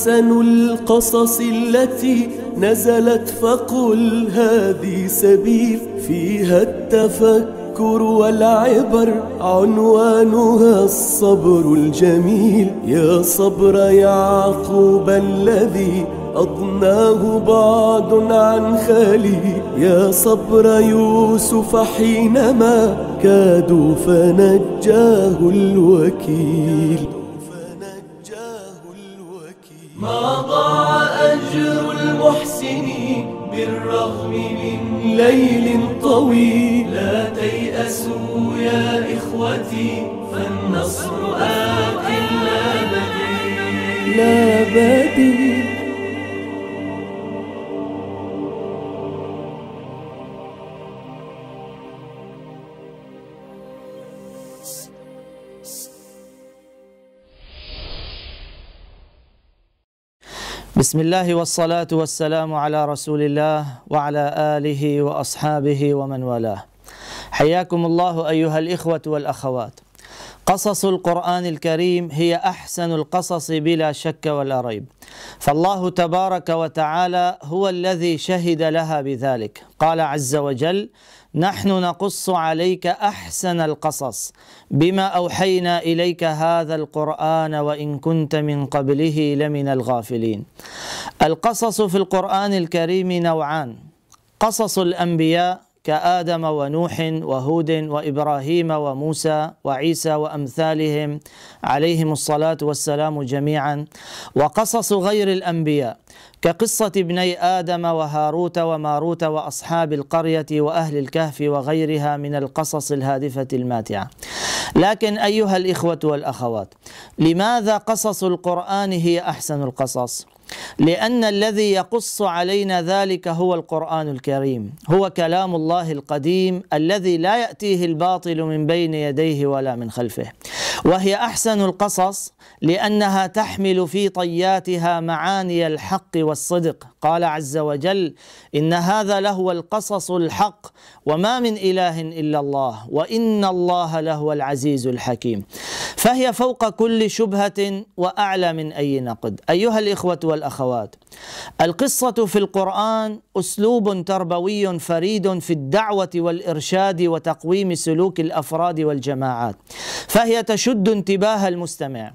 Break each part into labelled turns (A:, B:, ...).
A: أحسن القصص التي نزلت فقل هذه سبيل فيها التفكر والعبر عنوانها الصبر الجميل يا صبر يعقوب الذي أضناه بعد عن خالي يا صبر يوسف حينما كادوا فنجاه الوكيل ليل طويل لا تيأسوا يا إخوتي فالنصر آت لا بديل بسم الله والصلاة والسلام على رسول الله وعلى آله وأصحابه ومن والاه حياكم الله أيها الإخوة والأخوات قصص القرآن الكريم هي أحسن القصص بلا شك ولا ريب فالله تبارك وتعالى هو الذي شهد لها بذلك قال عز وجل نحن نقص عليك احسن القصص بما اوحينا اليك هذا القران وان كنت من قبله لمن الغافلين القصص في القران الكريم نوعان قصص الانبياء كادم ونوح وهود وابراهيم وموسى وعيسى وامثالهم عليهم الصلاه والسلام جميعا وقصص غير الانبياء كقصه ابني ادم وهاروت وماروت واصحاب القريه واهل الكهف وغيرها من القصص الهادفه الماتعه لكن ايها الاخوه والاخوات لماذا قصص القران هي احسن القصص لأن الذي يقص علينا ذلك هو القرآن الكريم هو كلام الله القديم الذي لا يأتيه الباطل من بين يديه ولا من خلفه وهي أحسن القصص لأنها تحمل في طياتها معاني الحق والصدق قال عز وجل إن هذا لهو القصص الحق وما من إله إلا الله وإن الله لهو العزيز الحكيم فهي فوق كل شبهة وأعلى من أي نقد أيها الإخوة والأخوات القصة في القرآن أسلوب تربوي فريد في الدعوة والإرشاد وتقويم سلوك الأفراد والجماعات فهي تشد انتباه المستمع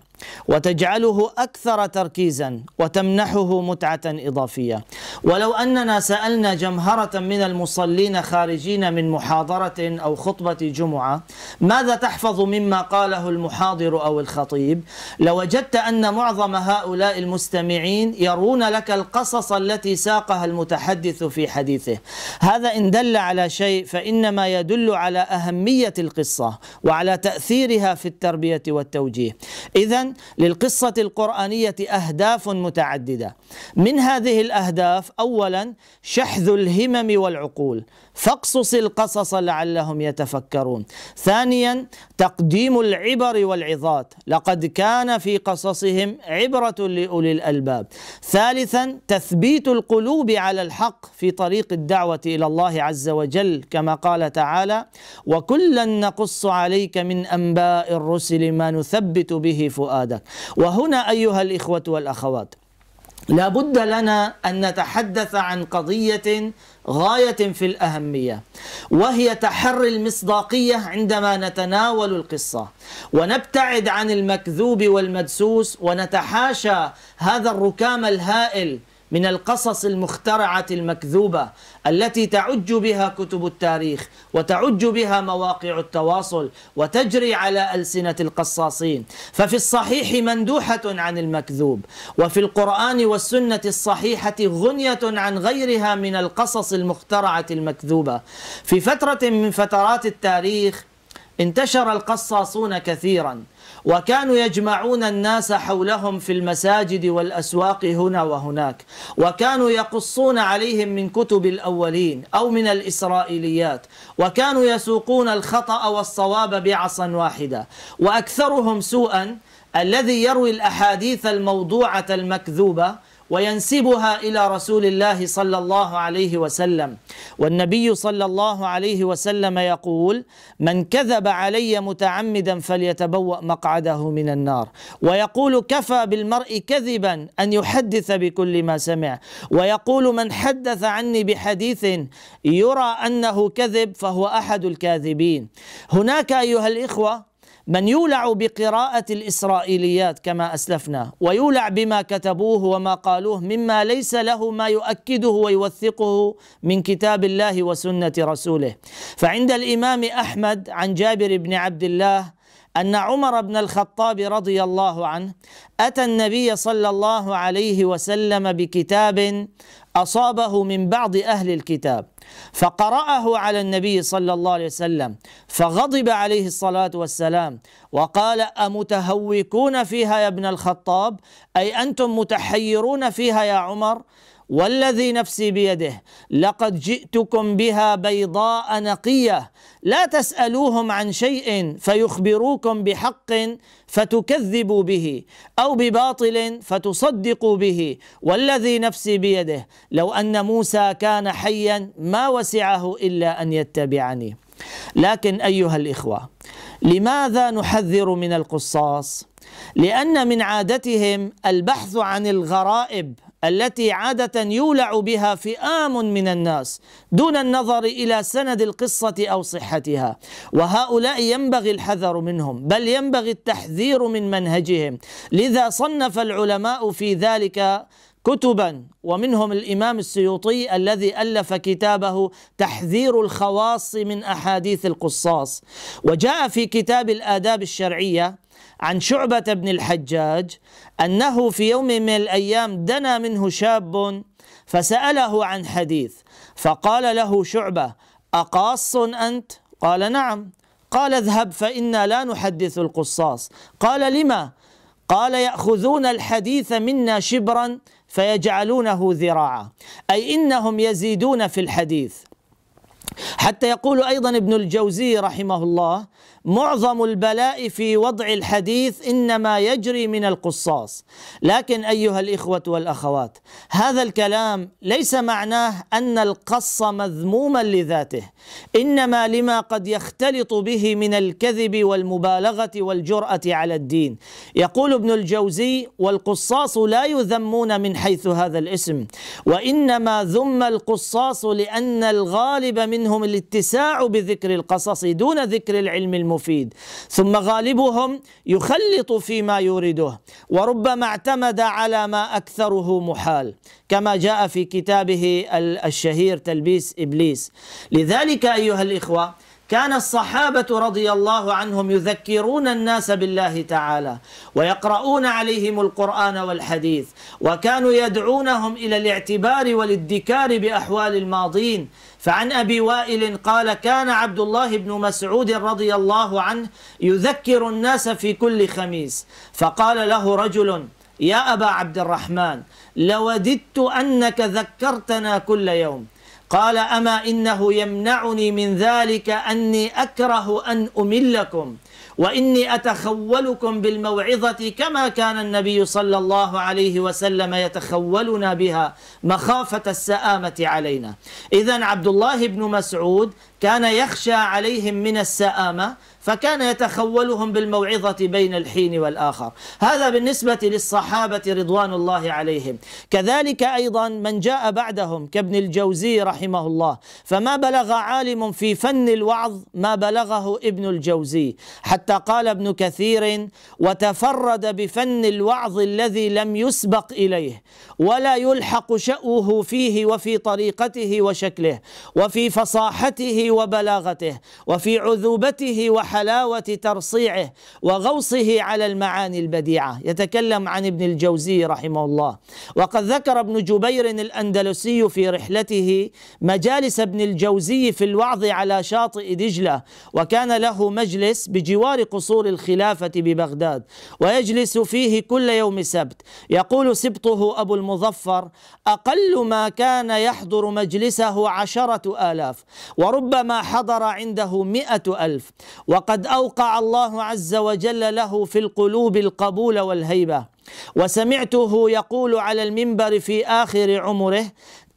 A: وتجعله اكثر تركيزا وتمنحه متعه اضافيه ولو اننا سالنا جمهره من المصلين خارجين من محاضره او خطبه جمعه ماذا تحفظ مما قاله المحاضر او الخطيب لوجدت ان معظم هؤلاء المستمعين يرون لك القصص التي ساقها المتحدث في حديثه هذا ان دل على شيء فانما يدل على اهميه القصه وعلى تاثيرها في التربيه والتوجيه اذا للقصة القرآنية أهداف متعددة من هذه الأهداف أولا شحذ الهمم والعقول فاقصص القصص لعلهم يتفكرون ثانيا تقديم العبر والعظات لقد كان في قصصهم عبرة لأولي الألباب ثالثا تثبيت القلوب على الحق في طريق الدعوة إلى الله عز وجل كما قال تعالى وكلا نقص عليك من أنباء الرسل ما نثبت به فؤادك وهنا أيها الإخوة والأخوات لا بد لنا ان نتحدث عن قضيه غايه في الاهميه وهي تحري المصداقيه عندما نتناول القصه ونبتعد عن المكذوب والمدسوس ونتحاشى هذا الركام الهائل من القصص المخترعه المكذوبه التي تعج بها كتب التاريخ وتعج بها مواقع التواصل وتجري على السنه القصاصين ففي الصحيح مندوحه عن المكذوب وفي القران والسنه الصحيحه غنيه عن غيرها من القصص المخترعه المكذوبه في فتره من فترات التاريخ انتشر القصاصون كثيرا وكانوا يجمعون الناس حولهم في المساجد والأسواق هنا وهناك وكانوا يقصون عليهم من كتب الأولين أو من الإسرائيليات وكانوا يسوقون الخطأ والصواب بعصا واحدة وأكثرهم سوءا الذي يروي الأحاديث الموضوعة المكذوبة وينسبها الى رسول الله صلى الله عليه وسلم والنبي صلى الله عليه وسلم يقول من كذب علي متعمدا فليتبوا مقعده من النار ويقول كفى بالمرء كذبا ان يحدث بكل ما سمع ويقول من حدث عني بحديث يرى انه كذب فهو احد الكاذبين هناك ايها الاخوه من يولع بقراءة الإسرائيليات كما أسلفنا ويولع بما كتبوه وما قالوه مما ليس له ما يؤكده ويوثقه من كتاب الله وسنة رسوله فعند الإمام أحمد عن جابر بن عبد الله أن عمر بن الخطاب رضي الله عنه أتى النبي صلى الله عليه وسلم بكتاب أصابه من بعض أهل الكتاب فقرأه على النبي صلى الله عليه وسلم فغضب عليه الصلاة والسلام وقال أمتهوكون فيها يا ابن الخطاب أي أنتم متحيرون فيها يا عمر والذي نفسي بيده لقد جئتكم بها بيضاء نقيه لا تسالوهم عن شيء فيخبروكم بحق فتكذبوا به او بباطل فتصدقوا به والذي نفسي بيده لو ان موسى كان حيا ما وسعه الا ان يتبعني لكن ايها الاخوه لماذا نحذر من القصاص لان من عادتهم البحث عن الغرائب التي عادة يولع بها فئام من الناس دون النظر إلى سند القصة أو صحتها وهؤلاء ينبغي الحذر منهم بل ينبغي التحذير من منهجهم لذا صنف العلماء في ذلك كتبا ومنهم الامام السيوطي الذي الف كتابه تحذير الخواص من احاديث القصاص وجاء في كتاب الاداب الشرعيه عن شعبة بن الحجاج أنه في يوم من الأيام دنا منه شاب فسأله عن حديث فقال له شعبة أقاص أنت؟ قال نعم قال اذهب فإنا لا نحدث القصاص قال لما؟ قال يأخذون الحديث منا شبرا فيجعلونه ذراعا أي إنهم يزيدون في الحديث حتى يقول أيضا ابن الجوزي رحمه الله معظم البلاء في وضع الحديث انما يجري من القصاص لكن ايها الاخوه والاخوات هذا الكلام ليس معناه ان القص مذموما لذاته انما لما قد يختلط به من الكذب والمبالغه والجراه على الدين يقول ابن الجوزي والقصاص لا يذمون من حيث هذا الاسم وانما ذم القصاص لان الغالب منهم الاتساع بذكر القصص دون ذكر العلم المبالغ المفيد ثم غالبهم يخلط فيما يورده وربما اعتمد على ما أكثره محال كما جاء في كتابه الشهير تلبيس إبليس لذلك أيها الإخوة كان الصحابة رضي الله عنهم يذكرون الناس بالله تعالى ويقرؤون عليهم القرآن والحديث وكانوا يدعونهم إلى الاعتبار والادكار بأحوال الماضين فعن أبي وائل قال كان عبد الله بن مسعود رضي الله عنه يذكر الناس في كل خميس فقال له رجل يا أبا عبد الرحمن لوددت أنك ذكرتنا كل يوم قال أما إنه يمنعني من ذلك أني أكره أن أملكم وإني أتخولكم بالموعظة كما كان النبي صلى الله عليه وسلم يتخولنا بها مخافة السآمة علينا إذا عبد الله بن مسعود كان يخشى عليهم من السآمة فكان يتخولهم بالموعظة بين الحين والآخر هذا بالنسبة للصحابة رضوان الله عليهم كذلك أيضا من جاء بعدهم كابن الجوزي رحمه الله فما بلغ عالم في فن الوعظ ما بلغه ابن الجوزي حتى قال ابن كثير وتفرد بفن الوعظ الذي لم يسبق إليه ولا يلحق شأوه فيه وفي طريقته وشكله وفي فصاحته وبلاغته وفي عذوبته وح حلاوة ترصيعه وغوصه على المعاني البديعة يتكلم عن ابن الجوزي رحمه الله وقد ذكر ابن جبير الأندلسي في رحلته مجالس ابن الجوزي في الوعظ على شاطئ دجلة وكان له مجلس بجوار قصور الخلافة ببغداد ويجلس فيه كل يوم سبت يقول سبطه أبو المظفر أقل ما كان يحضر مجلسه عشرة آلاف وربما حضر عنده مئة ألف وقد وقد اوقع الله عز وجل له في القلوب القبول والهيبه وسمعته يقول على المنبر في اخر عمره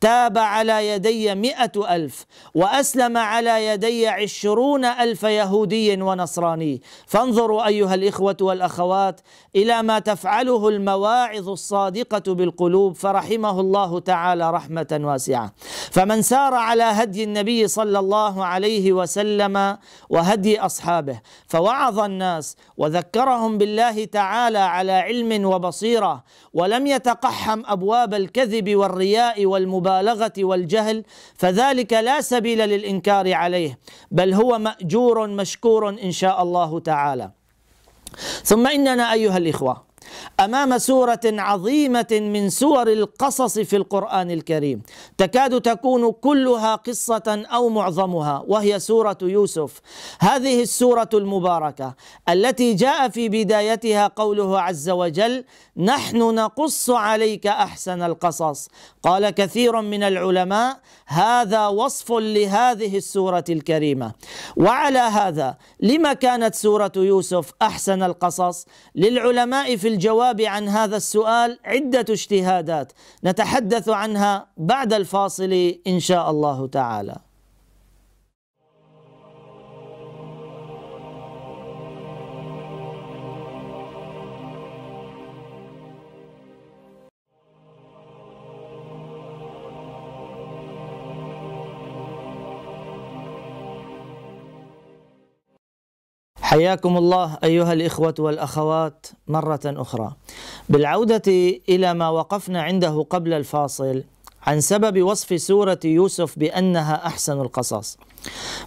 A: تاب على يدي مئة ألف وأسلم على يدي عشرون ألف يهودي ونصراني فانظروا أيها الإخوة والأخوات إلى ما تفعله المواعظ الصادقة بالقلوب فرحمه الله تعالى رحمة واسعة فمن سار على هدي النبي صلى الله عليه وسلم وهدي أصحابه فوعظ الناس وذكرهم بالله تعالى على علم وبصيرة ولم يتقحم أبواب الكذب والرياء والمبالغة المبالغه والجهل فذلك لا سبيل للانكار عليه بل هو ماجور مشكور ان شاء الله تعالى ثم اننا ايها الاخوه امام سوره عظيمه من سور القصص في القران الكريم تكاد تكون كلها قصه او معظمها وهي سوره يوسف هذه السوره المباركه التي جاء في بدايتها قوله عز وجل نحن نقص عليك احسن القصص قال كثير من العلماء هذا وصف لهذه السوره الكريمه وعلى هذا لما كانت سوره يوسف احسن القصص للعلماء في الجواب عن هذا السؤال عدة اجتهادات نتحدث عنها بعد الفاصل إن شاء الله تعالى حياكم الله ايها الاخوه والاخوات مره اخرى. بالعوده الى ما وقفنا عنده قبل الفاصل عن سبب وصف سوره يوسف بانها احسن القصص.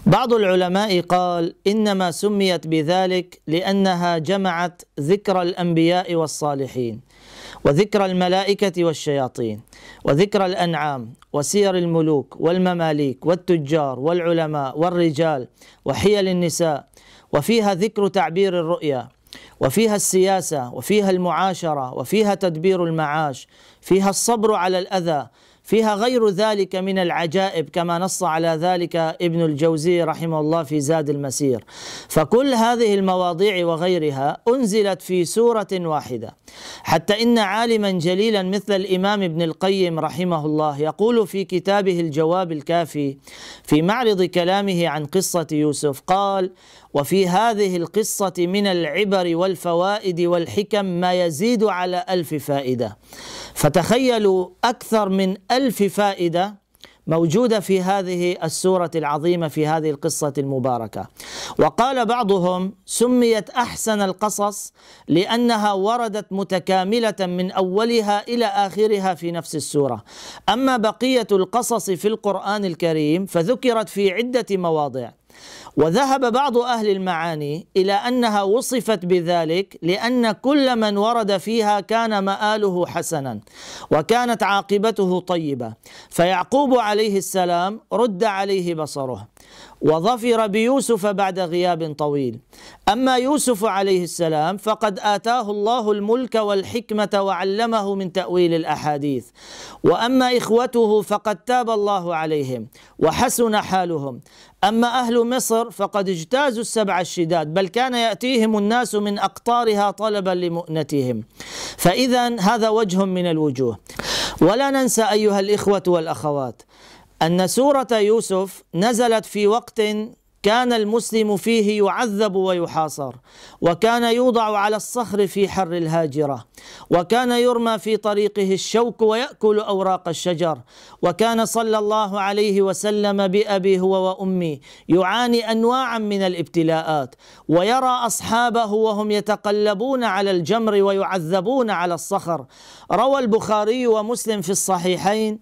A: بعض العلماء قال انما سميت بذلك لانها جمعت ذكر الانبياء والصالحين وذكر الملائكه والشياطين وذكر الانعام وسير الملوك والمماليك والتجار والعلماء والرجال وحيل النساء وفيها ذكر تعبير الرؤيا وفيها السياسة وفيها المعاشرة وفيها تدبير المعاش فيها الصبر على الأذى فيها غير ذلك من العجائب كما نص على ذلك ابن الجوزي رحمه الله في زاد المسير فكل هذه المواضيع وغيرها انزلت في سوره واحده حتى ان عالما جليلا مثل الامام ابن القيم رحمه الله يقول في كتابه الجواب الكافي في معرض كلامه عن قصه يوسف قال وفي هذه القصة من العبر والفوائد والحكم ما يزيد على ألف فائدة فتخيلوا أكثر من ألف فائدة موجودة في هذه السورة العظيمة في هذه القصة المباركة وقال بعضهم سميت أحسن القصص لأنها وردت متكاملة من أولها إلى آخرها في نفس السورة أما بقية القصص في القرآن الكريم فذكرت في عدة مواضع وذهب بعض أهل المعاني إلى أنها وصفت بذلك لأن كل من ورد فيها كان مآله حسنا وكانت عاقبته طيبة فيعقوب عليه السلام رد عليه بصره وظفر بيوسف بعد غياب طويل اما يوسف عليه السلام فقد اتاه الله الملك والحكمه وعلمه من تاويل الاحاديث واما اخوته فقد تاب الله عليهم وحسن حالهم اما اهل مصر فقد اجتازوا السبع الشداد بل كان ياتيهم الناس من اقطارها طلبا لمؤنتهم فاذا هذا وجه من الوجوه ولا ننسى ايها الاخوه والاخوات أن سورة يوسف نزلت في وقت كان المسلم فيه يعذب ويحاصر وكان يوضع على الصخر في حر الهاجرة وكان يرمى في طريقه الشوك ويأكل أوراق الشجر وكان صلى الله عليه وسلم بأبي هو وأمي يعاني أنواعا من الابتلاءات ويرى أصحابه وهم يتقلبون على الجمر ويعذبون على الصخر روى البخاري ومسلم في الصحيحين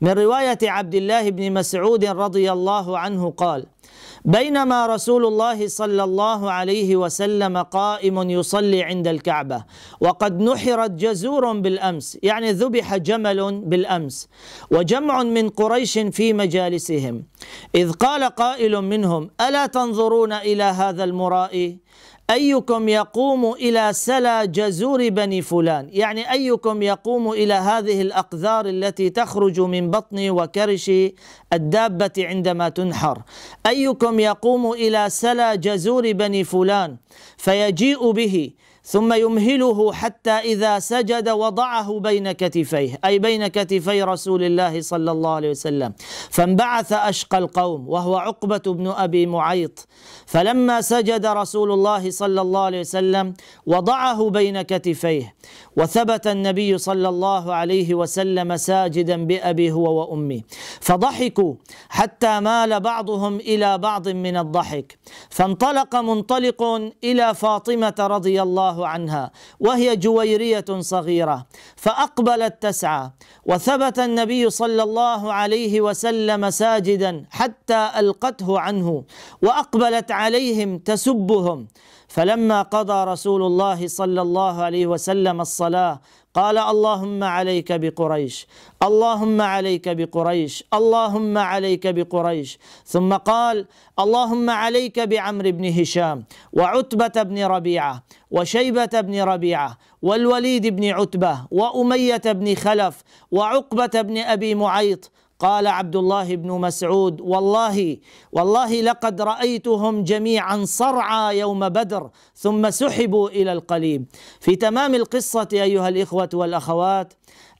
A: من رواية عبد الله بن مسعود رضي الله عنه قال بينما رسول الله صلى الله عليه وسلم قائم يصلي عند الكعبة وقد نحرت جزور بالأمس يعني ذبح جمل بالأمس وجمع من قريش في مجالسهم إذ قال قائل منهم ألا تنظرون إلى هذا المرائي أيكم يقوم إلى سلا جزور بني فلان يعني أيكم يقوم إلى هذه الأقذار التي تخرج من بطن وكرش الدابة عندما تنحر أيكم يقوم إلى سلا جزور بني فلان فيجيء به ثم يمهله حتى إذا سجد وضعه بين كتفيه أي بين كتفي رسول الله صلى الله عليه وسلم فانبعث أشقى القوم وهو عقبة بن أبي معيط فلما سجد رسول الله صلى الله عليه وسلم وضعه بين كتفيه وثبت النبي صلى الله عليه وسلم ساجدا بأبي هو وأمي فضحكوا حتى مال بعضهم إلى بعض من الضحك فانطلق منطلق إلى فاطمة رضي الله عنها وهي جويرية صغيرة فأقبلت تسعى وثبت النبي صلى الله عليه وسلم ساجدا حتى ألقته عنه وأقبلت عليهم تسبهم فلما قضى رسول الله صلى الله عليه وسلم الصلاة قال اللهم عليك بقريش اللهم عليك بقريش اللهم عليك بقريش ثم قال اللهم عليك بعمر بن هشام وعتبة بن ربيعة وشيبة بن ربيعة والوليد بن عتبة وأمية بن خلف وعقبة بن أبي معيط قال عبد الله بن مسعود والله والله لقد رايتهم جميعا صرعى يوم بدر ثم سحبوا الى القليب في تمام القصه ايها الاخوه والاخوات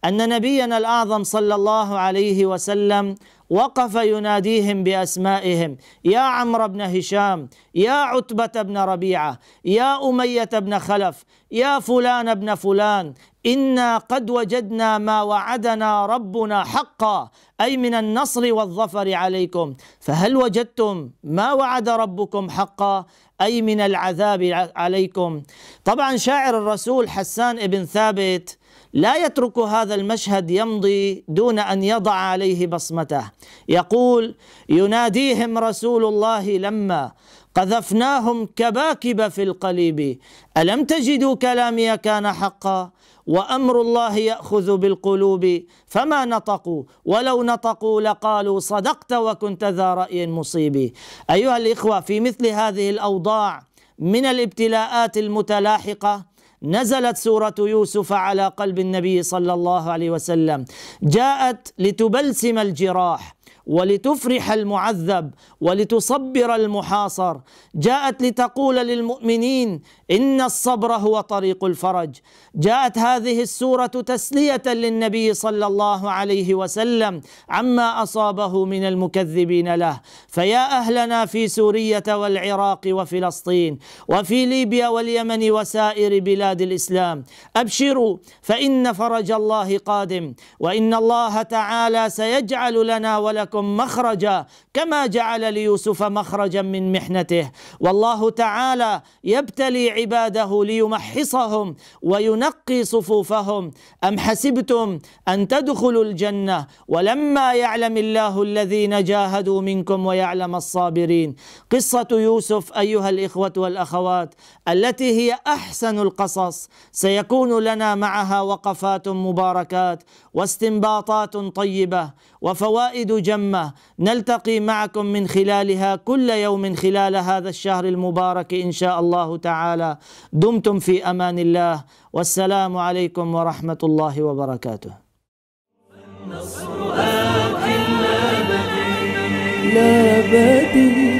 A: ان نبينا الاعظم صلى الله عليه وسلم وقف يناديهم بأسمائهم يا عمرو بن هشام يا عتبة بن ربيعة يا أمية بن خلف يا فلان بن فلان إنا قد وجدنا ما وعدنا ربنا حقا أي من النصر والظفر عليكم فهل وجدتم ما وعد ربكم حقا أي من العذاب عليكم طبعا شاعر الرسول حسان بن ثابت لا يترك هذا المشهد يمضي دون ان يضع عليه بصمته يقول يناديهم رسول الله لما قذفناهم كباكب في القليب الم تجدوا كلامي كان حقا وامر الله ياخذ بالقلوب فما نطقوا ولو نطقوا لقالوا صدقت وكنت ذا راي مصيب ايها الاخوه في مثل هذه الاوضاع من الابتلاءات المتلاحقه نزلت سورة يوسف على قلب النبي صلى الله عليه وسلم جاءت لتبلسم الجراح ولتفرح المعذب ولتصبر المحاصر جاءت لتقول للمؤمنين ان الصبر هو طريق الفرج جاءت هذه السوره تسليه للنبي صلى الله عليه وسلم عما اصابه من المكذبين له فيا اهلنا في سوريه والعراق وفلسطين وفي ليبيا واليمن وسائر بلاد الاسلام ابشروا فان فرج الله قادم وان الله تعالى سيجعل لنا ولكم لكم مخرجا كما جعل ليوسف مخرجا من محنته والله تعالى يبتلي عباده ليمحصهم وينقي صفوفهم أم حسبتم أن تدخلوا الجنة ولما يعلم الله الذين جاهدوا منكم ويعلم الصابرين قصة يوسف أيها الإخوة والأخوات التي هي أحسن القصص سيكون لنا معها وقفات مباركات واستنباطات طيبة وفوائد جمة نلتقي معكم من خلالها كل يوم خلال هذا الشهر المبارك إن شاء الله تعالى دمتم في أمان الله والسلام عليكم ورحمة الله وبركاته لا بديل